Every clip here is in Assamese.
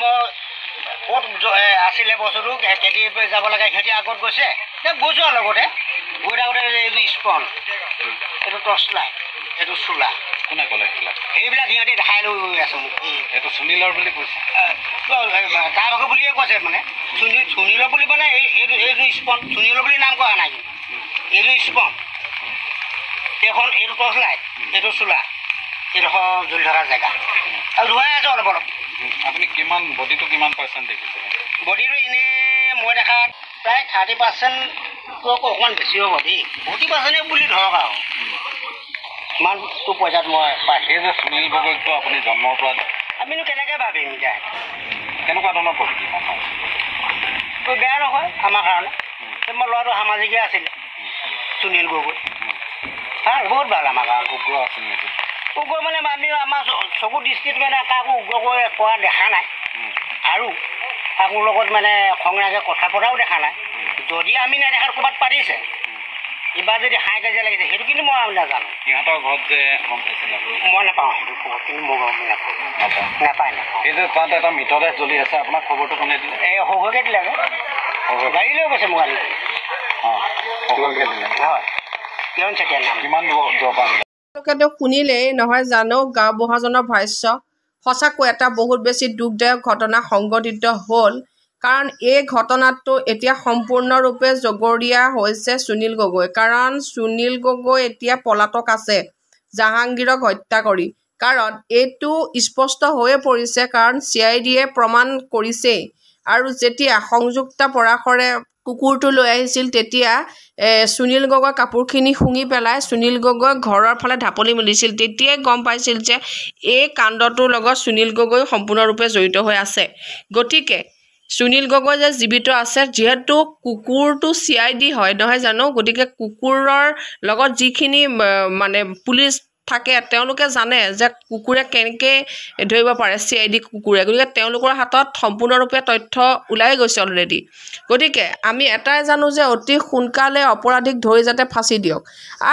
ক'ত আছিলে বস্তুটো খেতি যাব লাগে সিহঁতি আগত গৈছে গৈছোঁ আৰু লগতে গৈ থাকোঁতে এইটো স্পন এইটো টৰ্চ লাইট এইটো চোলা কোনে ক'লে সেইবিলাক সিহঁতি দেখাই লৈ গৈ আছে মোক এইটো চুনিলৰ বুলি কৈছে তাৰভাগৰ বুলিয়ে কৈছে মানে চুনি চুনিলৰ বুলি মানে এই এইটো এইটো স্পন চুনিলৰ বুলি নাম কৰা নাই এইটো স্পন এইখন এইটো টচলাই এইটো চোলা এইডোখৰ জ্বলি থকা জেগা আপুনি কিমান বডিটো কিমান পাৰ্চেণ্ট দেখিছে বডিটো এনেই মই দেখাত প্ৰায় থাৰ্টি পাৰ্চেণ্ট অকণমান বেছি হ'ব দেই ফৰ্টি পাৰ্চেণ্টেই বুলি ধৰক আৰু ইমানটো পইচাত মই পাইছোঁ যে সুনীল গগৈকটো আপুনি জন্মৰ পৰা আমিনো কেনেকৈ ভাবিম এতিয়া কেনেকুৱা ধৰণৰ প্ৰকৃতি মানুহ বেয়া নহয় আমাৰ কাৰণে মোৰ ল'ৰাটো সামাজিকে আছিলে সুনীল গগৈ ভাল বহুত ভাল আমাৰ কাৰণে গগৈ আছিল সেইটো উগ্ৰ মানে আমি আমাৰ চকু দৃষ্টিত মানে কাকো উগ্ৰ কৰি কোৱা দেখা নাই আৰু কাকো লগত মানে খঙৰাকে কথা পতাও দেখা নাই যদি আমি নেদেখাত ক'ৰবাত পাৰিছে এইবাৰ যদি হাই কাজিয়া লাগিছে সেইটো কিন্তু মই নাজানো সিহঁতৰ ঘৰত যে মই নাপাওঁ সেইটো খবৰ কিন্তু মই নাপাওঁ নাপায় নাপায় তাত এটা মৃতদেহ জ্বলি আছে আপোনাক খবৰটো কোনে দিলে এই সৰুকে দিলে গাড়ী লৈ গৈছে মোক আনি অঁ সৰুকে কিয় চেকেণ্ড কিমান দূৰ দূৰৰ আপোনালোকেতো শুনিলেই নহয় জানো গাঁও বুঢ়াজনৰ ভাষ্য সঁচাকৈ এটা বহুত বেছি দুখদায়ক ঘটনা সংঘটিত হ'ল কাৰণ এই ঘটনাটো এতিয়া সম্পূৰ্ণৰূপে জগৰীয়া হৈছে সুনীল গগৈ কাৰণ সুনীল গগৈ এতিয়া পলাতক আছে জাহাংগীৰক হত্যা কৰি কাৰণ এইটো স্পষ্ট হৈয়ে পৰিছে কাৰণ চি আই ডিয়ে প্ৰমাণ কৰিছেই আৰু যেতিয়া সংযুক্ত পৰাশৰে কুকুৰটো লৈ আহিছিল তেতিয়া সুনীল গগৈ কাপোৰখিনি শুঙি পেলাই সুনীল গগৈ ঘৰৰ ফালে ঢাপলি মেলিছিল তেতিয়াই গম পাইছিল যে এই কাণ্ডটোৰ লগত সুনীল গগৈ সম্পূৰ্ণৰূপে জড়িত হৈ আছে গতিকে সুনীল গগৈ যে জীৱিত আছে যিহেতু কুকুৰটো চি আই ডি হয় নহয় জানো গতিকে কুকুৰৰ লগত যিখিনি মানে পুলিচ থাকে তেওঁলোকে জানে যে কুকুৰে কেনেকৈ ধৰিব পাৰে চি আই ডি কুকুৰে গতিকে তেওঁলোকৰ হাতত সম্পূৰ্ণৰূপে তথ্য ওলাই গৈছে অলৰেডি গতিকে আমি এটাই জানো যে অতি সোনকালে অপৰাধীক ধৰি যাতে ফাঁচি দিয়ক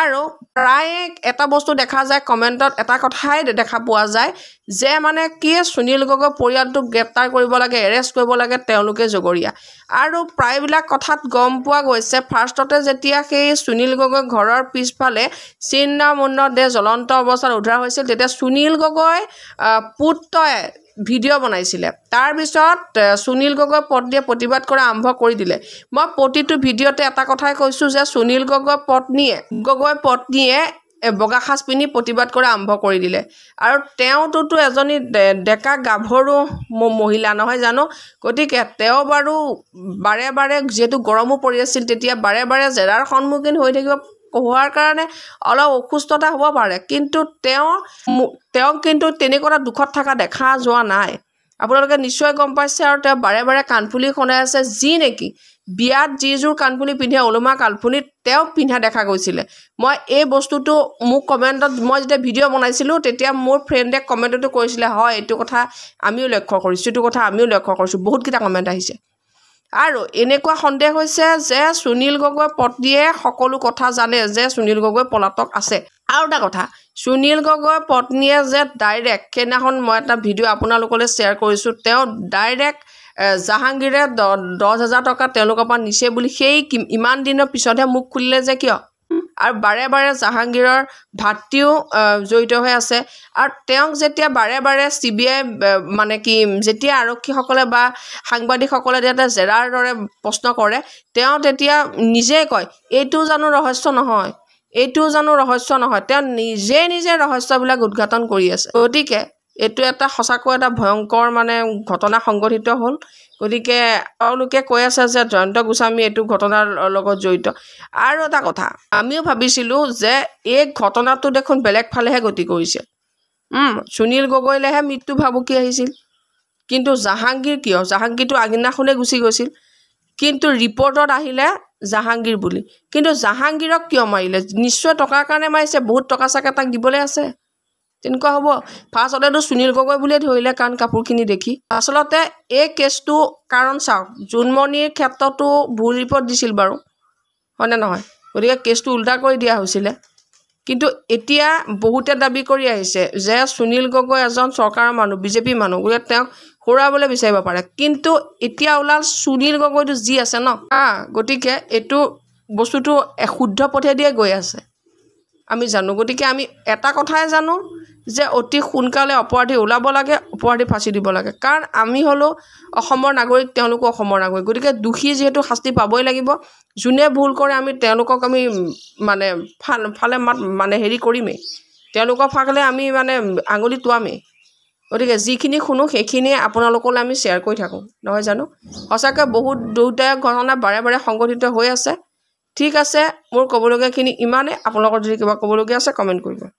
আৰু প্ৰায়ে এটা বস্তু দেখা যায় কমেণ্টত এটা কথাই দেখা পোৱা যায় যে মানে কি সুনীল গগৈ পৰিয়ালটোক গ্ৰেপ্তাৰ কৰিব লাগে এৰেষ্ট কৰিব লাগে তেওঁলোকে জগৰীয়া আৰু প্ৰায়বিলাক কথাত গম পোৱা গৈছে ফাৰ্ষ্টতে যেতিয়া সেই সুনীল গগৈ ঘৰৰ পিছফালে চিহ্ন মুন্ন দেহ জ্বলন্ত অৱস্থাত উদ্ধাৰ হৈছিল তেতিয়া সুনীল গগৈ পুত্ৰই ভিডিঅ' বনাইছিলে তাৰপিছত সুনীল গগৈ পত্নীয়ে প্ৰতিবাদ কৰা আৰম্ভ কৰি দিলে মই প্ৰতিটো ভিডিঅ'তে এটা কথাই কৈছোঁ যে সুনীল গগৈ পত্নীয়ে গগৈ পত্নীয়ে বগা সাজ পিন্ধি প্ৰতিবাদ কৰা আৰম্ভ কৰি দিলে আৰু তেওঁটোতো এজনী ডেকা গাভৰু মহিলা নহয় জানো গতিকে তেওঁ বাৰু বাৰে বাৰে যিহেতু গৰমো পৰি আছিল তেতিয়া বাৰে বাৰে জেৰাৰ সন্মুখীন হৈ থাকিব হোৱাৰ কাৰণে অলপ অসুস্থতা হ'ব পাৰে কিন্তু তেওঁ তেওঁক কিন্তু তেনেকুৱা দুখত থকা দেখা যোৱা নাই আপোনালোকে নিশ্চয় গম পাইছে আৰু তেওঁ বাৰে বাৰে কাণফুলি শুনাই আছে যি নেকি বিয়াত যিযোৰ কাণফুলি পিন্ধে ওলোমা কাণফুলি তেওঁ পিন্ধা দেখা গৈছিলে মই এই বস্তুটো মোক কমেণ্টত মই যেতিয়া ভিডিঅ' বনাইছিলোঁ তেতিয়া মোৰ ফ্ৰেণ্ডে কমেণ্টতো কৰিছিলে হয় এইটো কথা আমিও লক্ষ্য কৰিছোঁ এইটো কথা আমিও লক্ষ্য কৰিছোঁ বহুতকেইটা কমেণ্ট আহিছে আৰু এনেকুৱা সন্দেহ হৈছে যে সুনীল গগৈ পত্নীয়ে সকলো কথা জানে যে সুনীল গগৈ পলাতক আছে আৰু এটা কথা সুনীল গগৈ পত্নীয়ে যে ডাইৰেক্ট সেইদিনাখন মই এটা ভিডিঅ' আপোনালোকলৈ শ্বেয়াৰ কৰিছোঁ তেওঁ ডাইৰেক্ট জাহাংগীৰে দহ হাজাৰ টকা তেওঁলোকৰ পৰা নিছে বুলি সেই ইমান দিনৰ পিছতহে মোক খুলিলে যে কিয় আৰু বাৰে বাৰে জাহাংগীৰৰ ভাতৃও জড়িত হৈ আছে আৰু তেওঁক যেতিয়া বাৰে বাৰে চি বি আই মানে কি যেতিয়া আৰক্ষীসকলে বা সাংবাদিকসকলে তেতিয়া জেৰাৰ দৰে প্ৰশ্ন কৰে তেওঁ তেতিয়া নিজেই কয় এইটো জানো ৰহস্য নহয় এইটো জানো ৰহস্য নহয় তেওঁ নিজে নিজে ৰহস্যবিলাক উদঘাটন কৰি আছে গতিকে এইটো এটা সঁচাকৈ এটা ভয়ংকৰ মানে ঘটনা সংঘটিত হ'ল গতিকে তেওঁলোকে কৈ আছে যে জয়ন্ত গোস্বামী এইটো ঘটনাৰ লগত জড়িত আৰু এটা কথা আমিও ভাবিছিলোঁ যে এই ঘটনাটো দেখোন বেলেগ ফালেহে গতি কৰিছে সুনীল গগৈলেহে মৃত্যু ভাবুকি আহিছিল কিন্তু জাহাংগীৰ কিয় জাহাংগীৰটো আগদিনাখনেই গুচি গৈছিল কিন্তু ৰিপৰ্টত আহিলে জাহাংগীৰ বুলি কিন্তু জাহাংগীৰক কিয় মাৰিলে নিশ্চয় টকাৰ কাৰণে মাৰিছে বহুত টকা চাকে তাক দিবলৈ আছে তেনেকুৱা হ'ব ফাৰ্ষ্টতেতো সুনীল গগৈ বুলিয়ে ধৰিলে কাৰণ কাপোৰখিনি দেখি আচলতে এই কেছটো কাৰণ চাওক জোনমণিৰ ক্ষেত্ৰতো ভুল ৰিপৰ্ট দিছিল বাৰু হয়নে নহয় গতিকে কেছটো উল্টা কৰি দিয়া হৈছিলে কিন্তু এতিয়া বহুতে দাবী কৰি আহিছে যে সুনীল গগৈ এজন চৰকাৰৰ মানুহ বিজেপি মানুহ গতিকে তেওঁক সৰাবলৈ বিচাৰিব পাৰে কিন্তু এতিয়া ওলাল সুনীল গগৈটো যি আছে ন হা গতিকে এইটো বস্তুটো শুদ্ধ পথেদিয়ে গৈ আছে আমি জানো গতিকে আমি এটা কথাই জানো যে অতি সোনকালে অপৰাধী ওলাব লাগে অপৰাধী ফাঁচি দিব লাগে কাৰণ আমি হ'লেও অসমৰ নাগৰিক তেওঁলোকো অসমৰ নাগৰিক গতিকে দোষী যিহেতু শাস্তি পাবই লাগিব যোনে ভুল কৰে আমি তেওঁলোকক আমি মানে ফাল ফালে মাত মানে হেৰি কৰিমেই তেওঁলোকৰ ফালে আমি মানে আঙুলি টোৱামেই গতিকে যিখিনি শুনো সেইখিনিয়ে আপোনালোকলৈ আমি শ্বেয়াৰ কৰি থাকোঁ নহয় জানো সঁচাকৈ বহুত দুৰ্দায়ক ঘটনা বাৰে বাৰে সংঘটিত হৈ আছে ঠিক আছে মোৰ ক'বলগীয়াখিনি ইমানেই আপোনালোকৰ যদি কিবা ক'বলগীয়া আছে কমেণ্ট কৰিব